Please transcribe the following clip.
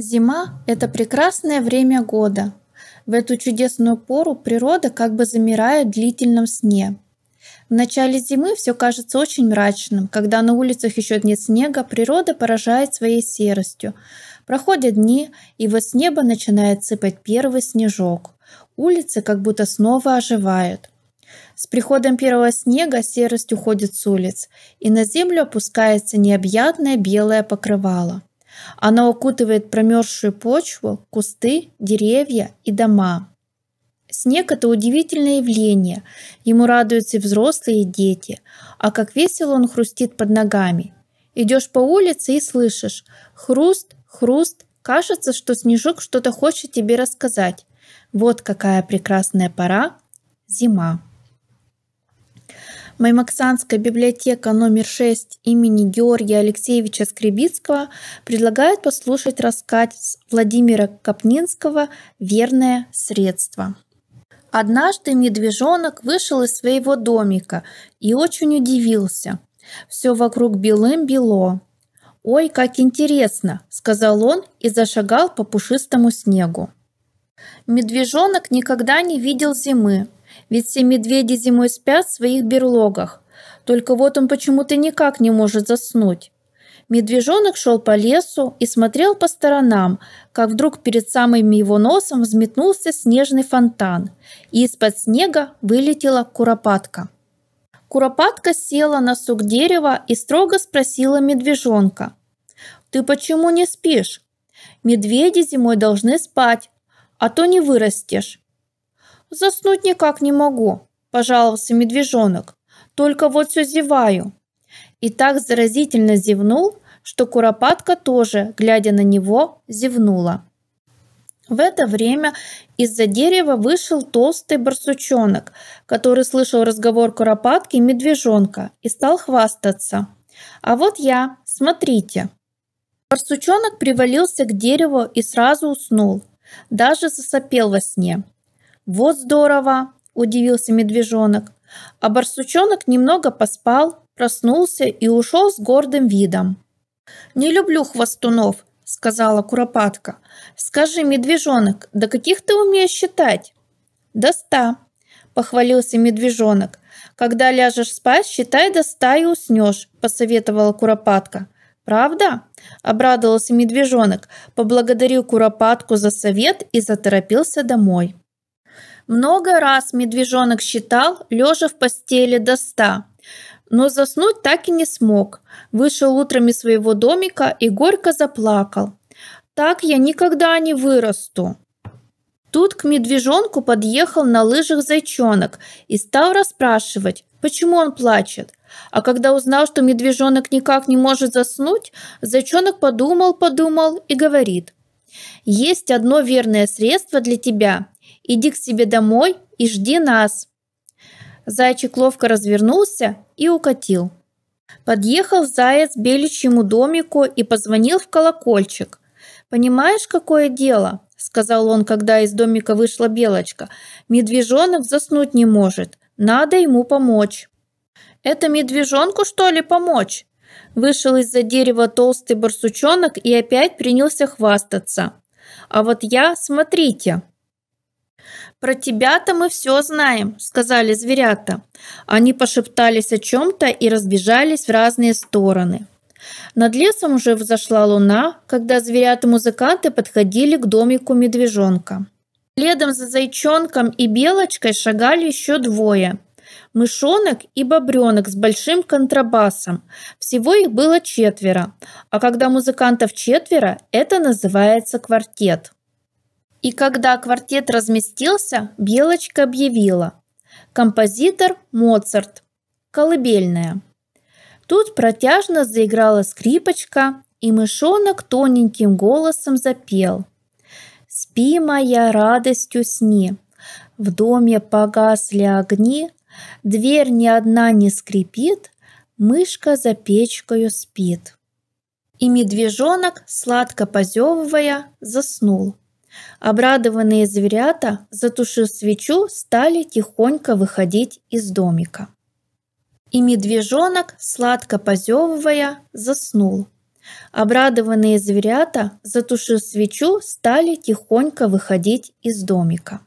Зима – это прекрасное время года. В эту чудесную пору природа как бы замирает в длительном сне. В начале зимы все кажется очень мрачным. Когда на улицах еще нет снега, природа поражает своей серостью. Проходят дни, и вот с неба начинает сыпать первый снежок. Улицы как будто снова оживают. С приходом первого снега серость уходит с улиц, и на землю опускается необъятное белое покрывало – она укутывает промерзшую почву, кусты, деревья и дома. Снег – это удивительное явление. Ему радуются и взрослые, и дети. А как весело он хрустит под ногами. Идешь по улице и слышишь хруст, хруст. Кажется, что снежок что-то хочет тебе рассказать. Вот какая прекрасная пора – зима. Маймаксанская библиотека номер 6 имени Георгия Алексеевича Скребицкого предлагает послушать рассказ Владимира Капнинского «Верное средство». Однажды медвежонок вышел из своего домика и очень удивился. Все вокруг белым-бело. «Ой, как интересно!» – сказал он и зашагал по пушистому снегу. Медвежонок никогда не видел зимы, ведь все медведи зимой спят в своих берлогах. Только вот он почему-то никак не может заснуть. Медвежонок шел по лесу и смотрел по сторонам, как вдруг перед самым его носом взметнулся снежный фонтан, и из-под снега вылетела куропатка. Куропатка села на сук дерева и строго спросила медвежонка. «Ты почему не спишь? Медведи зимой должны спать, а то не вырастешь. Заснуть никак не могу, пожаловался медвежонок. Только вот все зеваю. И так заразительно зевнул, что куропатка тоже, глядя на него, зевнула. В это время из-за дерева вышел толстый барсучонок, который слышал разговор куропатки и медвежонка и стал хвастаться. «А вот я, смотрите!» Барсучонок привалился к дереву и сразу уснул, даже засопел во сне. «Вот здорово!» – удивился медвежонок. А барсучонок немного поспал, проснулся и ушел с гордым видом. «Не люблю хвостунов», – сказала Куропатка. «Скажи, медвежонок, до каких ты умеешь считать?» «До ста», – похвалился медвежонок. «Когда ляжешь спать, считай до ста и уснешь», – посоветовала Куропатка. «Правда?» – обрадовался медвежонок, поблагодарил Куропатку за совет и заторопился домой. Много раз медвежонок считал, лежа в постели до ста. Но заснуть так и не смог. Вышел утром из своего домика и горько заплакал. «Так я никогда не вырасту». Тут к медвежонку подъехал на лыжах зайчонок и стал расспрашивать, почему он плачет. А когда узнал, что медвежонок никак не может заснуть, зайчонок подумал-подумал и говорит. «Есть одно верное средство для тебя. Иди к себе домой и жди нас». Зайчик ловко развернулся и укатил. Подъехал заяц к беличьему домику и позвонил в колокольчик. «Понимаешь, какое дело?» – сказал он, когда из домика вышла белочка. «Медвежонок заснуть не может. Надо ему помочь». «Это медвежонку, что ли, помочь?» Вышел из-за дерева толстый барсучонок и опять принялся хвастаться. «А вот я, смотрите!» «Про тебя-то мы все знаем», — сказали зверята. Они пошептались о чем-то и разбежались в разные стороны. Над лесом уже взошла луна, когда зверята-музыканты подходили к домику медвежонка. Следом за зайчонком и белочкой шагали еще двое – мышонок и бобренок с большим контрабасом. Всего их было четверо, а когда музыкантов четверо, это называется квартет. И когда квартет разместился, Белочка объявила «Композитор Моцарт. Колыбельная». Тут протяжно заиграла скрипочка, и мышонок тоненьким голосом запел «Спи, моя радостью сни, в доме погасли огни, дверь ни одна не скрипит, мышка за печкою спит». И медвежонок, сладко позевывая, заснул. Обрадованные зверята, затушив свечу, стали тихонько выходить из домика. И медвежонок, сладко позевывая, заснул. Обрадованные зверята, затушив свечу, стали тихонько выходить из домика.